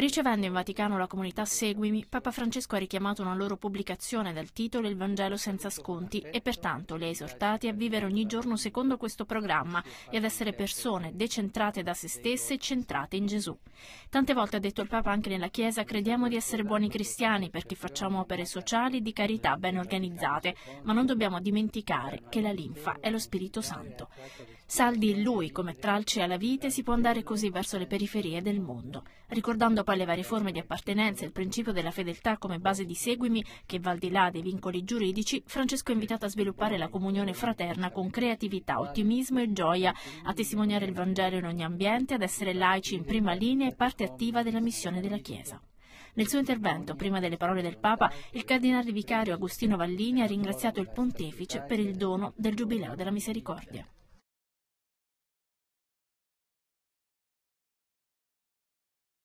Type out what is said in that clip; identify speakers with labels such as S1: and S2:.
S1: Ricevendo in Vaticano la comunità Seguimi, Papa Francesco ha richiamato una loro pubblicazione dal titolo Il Vangelo senza sconti e pertanto li ha esortati a vivere ogni giorno secondo questo programma e ad essere persone decentrate da se stesse e centrate in Gesù. Tante volte ha detto il Papa anche nella Chiesa crediamo di essere buoni cristiani perché facciamo opere sociali di carità ben organizzate, ma non dobbiamo dimenticare che la linfa è lo Spirito Santo. Saldi in lui come tralci alla vite si può andare così verso le periferie del mondo, ricordando poi le varie forme di appartenenza e il principio della fedeltà come base di seguimi che va al di là dei vincoli giuridici, Francesco è invitato a sviluppare la comunione fraterna con creatività, ottimismo e gioia, a testimoniare il Vangelo in ogni ambiente, ad essere laici in prima linea e parte attiva della missione della Chiesa. Nel suo intervento, prima delle parole del Papa, il cardinale vicario Agostino
S2: Vallini ha ringraziato il pontefice per il dono del Giubileo della Misericordia.